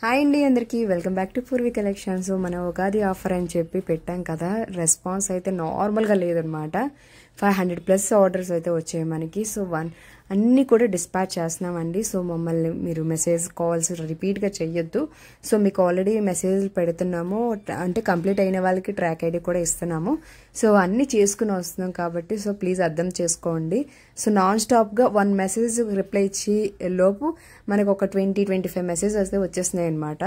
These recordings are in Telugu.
హాయ్ అండి అందరికీ welcome back to Purvi collections మనం ఉగాది ఆఫర్ అని చెప్పి పెట్టాం కదా రెస్పాన్స్ అయితే నార్మల్గా లేదనమాట ఫైవ్ హండ్రెడ్ ప్లస్ ఆర్డర్స్ అయితే వచ్చాయి మనకి సో వన్ అన్నీ కూడా డిస్పాచ్ చేస్తున్నామండి సో మమ్మల్ని మీరు మెసేజ్ కాల్స్ రిపీట్గా చెయ్యొద్దు సో మీకు ఆల్రెడీ మెసేజ్లు పెడుతున్నాము అంటే కంప్లీట్ అయిన వాళ్ళకి ట్రాక్ ఐడి కూడా ఇస్తున్నాము సో అన్నీ చేసుకుని వస్తున్నాం కాబట్టి సో ప్లీజ్ అర్థం చేసుకోండి సో నాన్ స్టాప్గా వన్ మెసేజ్ రిప్లై ఇచ్చి లోపు మనకు ఒక ట్వంటీ ట్వంటీ ఫైవ్ మెసేజ్ వస్తే వచ్చేస్తున్నాయి అనమాట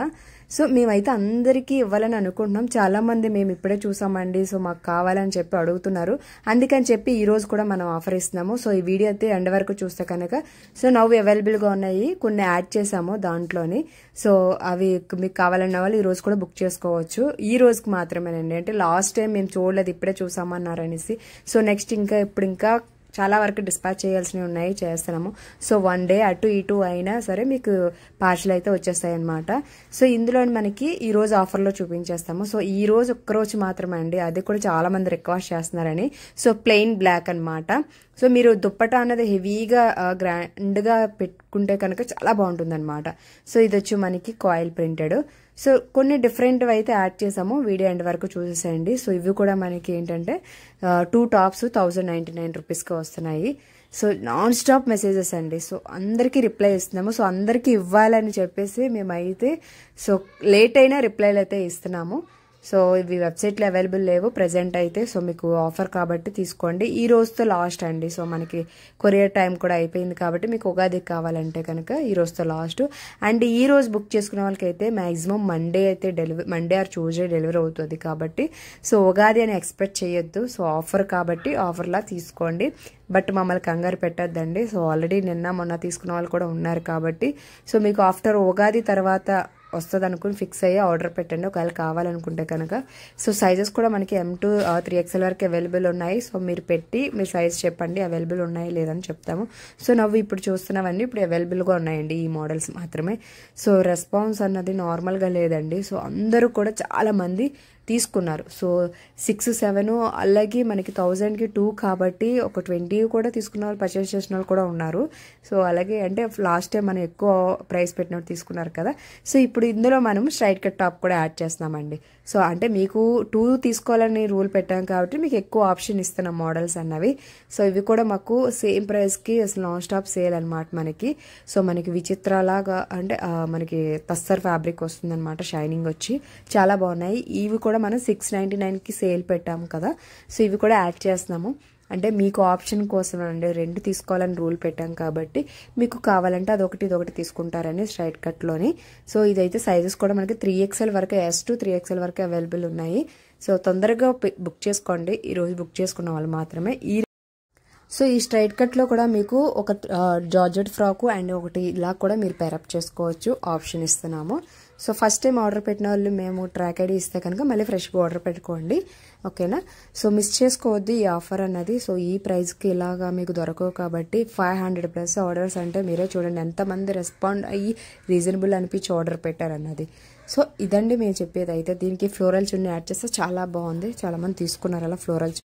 సో మేమైతే అందరికీ ఇవ్వాలని అనుకుంటున్నాం చాలామంది మేము ఇప్పుడే చూసామండి సో మాకు కావాలని చెప్పి అడుగుతున్నారు అందుకని చెప్పి ఈరోజు కూడా మనం ఆఫర్ ఇస్తున్నాము సో ఈ వీడియో అయితే ఎండ్ వరకు చూస్తే కనుక సో నవ్వు అవైలబుల్గా ఉన్నాయి కొన్ని యాడ్ చేసాము దాంట్లోని సో అవి మీకు కావాలన్న వాళ్ళు ఈరోజు కూడా బుక్ చేసుకోవచ్చు ఈ రోజుకి మాత్రమేనండి అంటే లాస్ట్ టైం మేము చూడలేదు ఇప్పుడే చూసామన్నారనేసి సో నెక్స్ట్ ఇంకా ఇప్పుడు ఇంకా చాలా వరకు డిస్పాచ్ చేయాల్సినవి ఉన్నాయి చేస్తున్నాము సో వన్ డే అటు ఇటు అయినా సరే మీకు పార్సల్ అయితే వచ్చేస్తాయి అనమాట సో ఇందులో మనకి ఈరోజు ఆఫర్లో చూపించేస్తాము సో ఈ రోజు ఒక్కరోజు మాత్రమే అండి అది కూడా చాలామంది రిక్వెస్ట్ చేస్తున్నారని సో ప్లెయిన్ బ్లాక్ అనమాట సో మీరు దుప్పట అన్నది హెవీగా గ్రాండ్గా పెట్టుకుంటే కనుక చాలా బాగుంటుందన్నమాట సో ఇది వచ్చి మనకి కాయిల్ ప్రింటెడ్ సో కొన్ని డిఫరెంట్ అయితే యాడ్ చేసాము వీడియో ఎండ్ వరకు చూసేసేయండి సో ఇవి కూడా మనకి ఏంటంటే two tops thousand ninety nine రూపీస్కి వస్తున్నాయి సో నాన్ స్టాప్ మెసేజెస్ అండి సో అందరికీ రిప్లై ఇస్తున్నాము సో అందరికీ ఇవ్వాలని చెప్పేసి మేమైతే సో లేట్ అయినా రిప్లైలు అయితే ఇస్తున్నాము సో ఇవి వెబ్సైట్లో అవైలబుల్ లేవు ప్రజెంట్ అయితే సో మీకు ఆఫర్ కాబట్టి తీసుకోండి ఈ రోజుతో లాస్ట్ అండి సో మనకి కొరియర్ టైం కూడా అయిపోయింది కాబట్టి మీకు ఉగాది కావాలంటే కనుక ఈ రోజుతో లాస్ట్ అండ్ ఈ రోజు బుక్ వాళ్ళకి వాళ్ళకైతే మ్యాక్సిమం మండే అయితే delivery Monday or Tuesday delivery అవుతుంది కాబట్టి సో ఉగాది అని ఎక్స్పెక్ట్ చేయొద్దు సో ఆఫర్ కాబట్టి ఆఫర్లా తీసుకోండి బట్ మమ్మల్ని కంగారు పెట్టద్దండి సో ఆల్రెడీ నిన్న మొన్న తీసుకున్న వాళ్ళు కూడా ఉన్నారు కాబట్టి సో మీకు ఆఫ్టర్ ఉగాది తర్వాత వస్తుంది అనుకుని ఫిక్స్ అయ్యి ఆర్డర్ పెట్టండి ఒకవేళ కావాలనుకుంటే కనుక సో సైజెస్ కూడా మనకి ఎం టు త్రీ ఎక్స్ఎల్ వరకు అవైలబుల్ ఉన్నాయి సో మీరు పెట్టి మీ సైజ్ చెప్పండి అవైలబుల్ ఉన్నాయి లేదని చెప్తాము సో నవ్వు ఇప్పుడు చూస్తున్నామండి ఇప్పుడు అవైలబుల్గా ఉన్నాయండి ఈ మోడల్స్ మాత్రమే సో రెస్పాన్స్ అన్నది నార్మల్గా లేదండి సో అందరూ కూడా చాలామంది తీసుకున్నారు సో సిక్స్ సెవెన్ అలాగే మనకి థౌజండ్కి టూ కాబట్టి ఒక ట్వంటీ కూడా తీసుకున్న వాళ్ళు పర్చేస్ చేసిన వాళ్ళు కూడా ఉన్నారు సో అలాగే అంటే లాస్ట్ టైం మనం ఎక్కువ ప్రైస్ పెట్టినట్టు తీసుకున్నారు కదా సో ఇప్పుడు ఇందులో మనం స్ట్రైట్ కట్ టాప్ కూడా యాడ్ చేస్తున్నామండి సో అంటే మీకు టూ తీసుకోవాలని రూల్ పెట్టాం కాబట్టి మీకు ఎక్కువ ఆప్షన్ ఇస్తున్నాం మోడల్స్ అన్నవి సో ఇవి కూడా మాకు సేమ్ ప్రైస్కి అసలు నాన్ స్టాప్ సేల్ అనమాట మనకి సో మనకి విచిత్రలాగా అంటే మనకి తస్సర్ ఫ్యాబ్రిక్ వస్తుందన్నమాట షైనింగ్ వచ్చి చాలా బాగున్నాయి ఇవి కూడా కూడా మనం సిక్స్ నైంటీ సేల్ పెట్టాము కదా సో ఇవి కూడా యాడ్ చేస్తున్నాము అంటే మీకు ఆప్షన్ కోసం అండి రెండు తీసుకోవాలని రూల్ పెట్టాం కాబట్టి మీకు కావాలంటే అదొకటి ఇదొకటి తీసుకుంటారని స్ట్రైట్ కట్లోని సో ఇదైతే సైజెస్ కూడా మనకి త్రీ ఎక్స్ఎల్ వరకు ఎస్ టు త్రీ ఎక్స్ఎల్ వరకు అవైలబుల్ ఉన్నాయి సో తొందరగా బుక్ చేసుకోండి ఈరోజు బుక్ చేసుకున్న వాళ్ళు మాత్రమే ఈ సో ఈ స్ట్రైట్ కట్లో కూడా మీకు ఒక జార్జెట్ ఫ్రాకు అండ్ ఒకటి ఇలా కూడా మీరు పెరప్ చేసుకోవచ్చు ఆప్షన్ ఇస్తున్నాము సో ఫస్ట్ టైం ఆర్డర్ పెట్టిన వాళ్ళు మేము ట్రాక్ ఐడి ఇస్తే కనుక మళ్ళీ ఫ్రెష్గా ఆర్డర్ పెట్టుకోండి ఓకేనా సో మిస్ చేసుకోవద్దు ఈ ఆఫర్ అన్నది సో ఈ ప్రైస్కి ఇలాగా మీకు దొరకవు కాబట్టి ఫైవ్ హండ్రెడ్ ప్లస్ ఆర్డర్స్ అంటే మీరే చూడండి ఎంతమంది రెస్పాండ్ అయ్యి రీజనబుల్ అనిపించి ఆర్డర్ పెట్టారన్నది సో ఇదండి మేము చెప్పేది అయితే దీనికి ఫ్లోరల్ చున్నీ యాడ్ చేస్తే చాలా బాగుంది చాలామంది తీసుకున్నారు అలా ఫ్లోరల్